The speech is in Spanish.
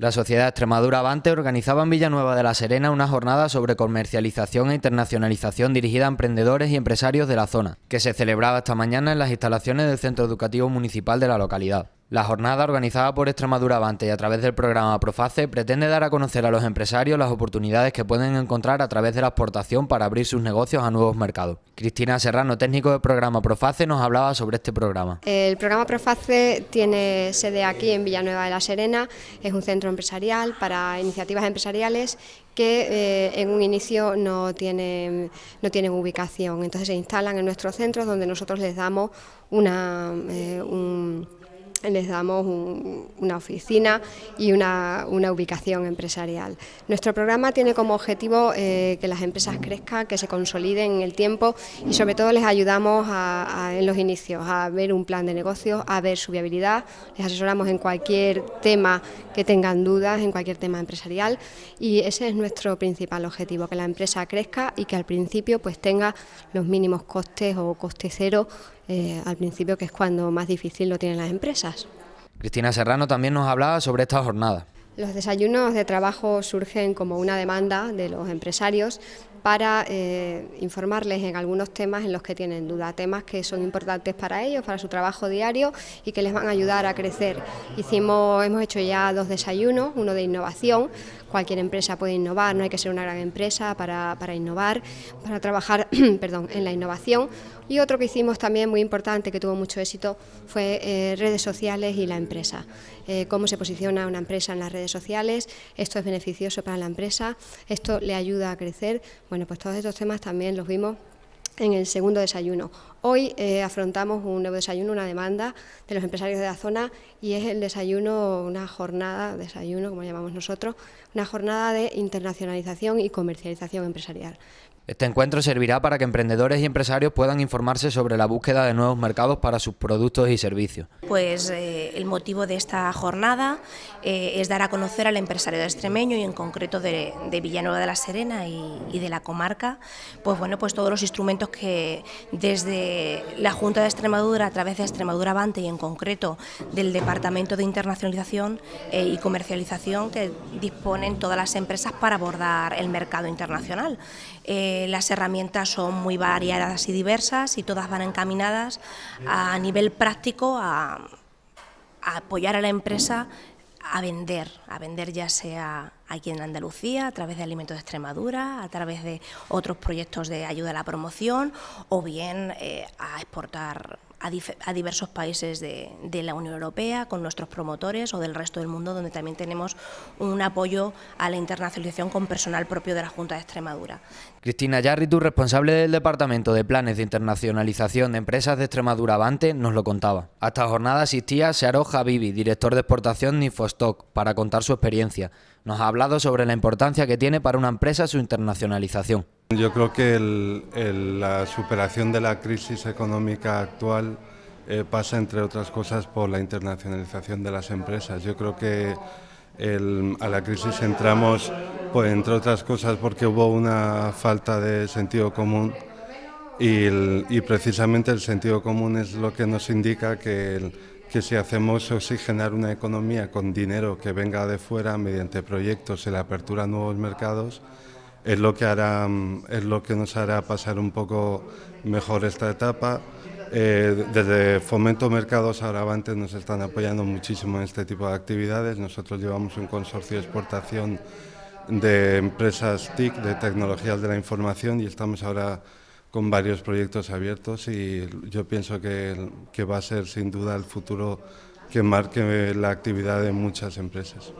La Sociedad Extremadura Avante organizaba en Villanueva de la Serena una jornada sobre comercialización e internacionalización dirigida a emprendedores y empresarios de la zona, que se celebraba esta mañana en las instalaciones del Centro Educativo Municipal de la localidad. La jornada organizada por Extremadura Avante y a través del programa Proface pretende dar a conocer a los empresarios las oportunidades que pueden encontrar a través de la exportación para abrir sus negocios a nuevos mercados. Cristina Serrano, técnico del programa Proface, nos hablaba sobre este programa. El programa Proface tiene sede aquí en Villanueva de la Serena, es un centro empresarial para iniciativas empresariales que eh, en un inicio no tienen, no tienen ubicación. Entonces se instalan en nuestros centros donde nosotros les damos una, eh, un les damos una oficina y una, ubicación empresarial. Nuestro programa tiene como objetivo eh, que las empresas crezcan, que se consoliden en el tiempo y sobre todo les ayudamos en los inicios a ver un plan de negocios, a ver su viabilidad, les asesoramos en cualquier tema que tengan dudas, en cualquier tema empresarial y ese es nuestro principal objetivo, que la empresa crezca y que al principio pues tenga los mínimos costes o coste cero eh, al principio, que es cuando más difícil lo tienen las empresas. Cristina Serrano también nos hablaba sobre esta jornada. Los desayunos de trabajo surgen como una demanda de los empresarios para eh, informarles en algunos temas en los que tienen duda, temas que son importantes para ellos, para su trabajo diario y que les van a ayudar a crecer. Hicimos, hemos hecho ya dos desayunos, uno de innovación, cualquier empresa puede innovar, no hay que ser una gran empresa para, innovar, para trabajar perdón, en la innovación. Y otro que hicimos también muy importante, que tuvo mucho éxito, fue eh, redes sociales y la empresa. Eh, cómo se posiciona una empresa en las redes sociales, esto es beneficioso para la empresa, esto le ayuda a crecer, bueno, pues todos estos temas también los vimos en el segundo desayuno. Hoy eh, afrontamos un nuevo desayuno, una demanda de los empresarios de la zona y es el desayuno, una jornada, desayuno como llamamos nosotros, una jornada de internacionalización y comercialización empresarial. Este encuentro servirá para que emprendedores y empresarios puedan informarse sobre la búsqueda de nuevos mercados para sus productos y servicios. Pues eh, el motivo de esta jornada eh, es dar a conocer al empresario extremeño y en concreto de, Villanueva de la Serena y, de la comarca, pues bueno, pues todos los instrumentos que desde eh, la Junta de Extremadura, a través de Extremadura Avante y en concreto del Departamento de Internacionalización eh, y Comercialización que disponen todas las empresas para abordar el mercado internacional. Eh, las herramientas son muy variadas y diversas y todas van encaminadas a nivel práctico a apoyar a la empresa a vender, a vender ya sea aquí en Andalucía, a través de Alimentos de Extremadura, a través de otros proyectos de ayuda a la promoción o bien eh, a exportar a, diversos países de, la Unión Europea, con nuestros promotores o del resto del mundo, donde también tenemos un apoyo a la internacionalización con personal propio de la Junta de Extremadura. Cristina Yarritu, responsable del Departamento de Planes de Internacionalización de Empresas de Extremadura Avante, nos lo contaba. A esta jornada asistía Searo Javivi, director de exportación de Infostock, para contar su experiencia. Nos ha hablado sobre la importancia que tiene para una empresa su internacionalización. Yo creo que la superación de la crisis económica actual eh, pasa, entre otras cosas, por la internacionalización de las empresas. Yo creo que a la crisis entramos, pues, entre otras cosas, porque hubo una falta de sentido común y, y, precisamente el sentido común es lo que nos indica que el, que si hacemos oxigenar una economía con dinero que venga de fuera mediante proyectos y la apertura a nuevos mercados, es lo que hará, es lo que nos hará pasar un poco mejor esta etapa. Eh, desde Fomento Mercados ahora antes nos están apoyando muchísimo en este tipo de actividades. Nosotros llevamos un consorcio de exportación de empresas TIC, de tecnologías de la información, y estamos ahora con varios proyectos abiertos y yo pienso que, va a ser sin duda el futuro que marque la actividad de muchas empresas.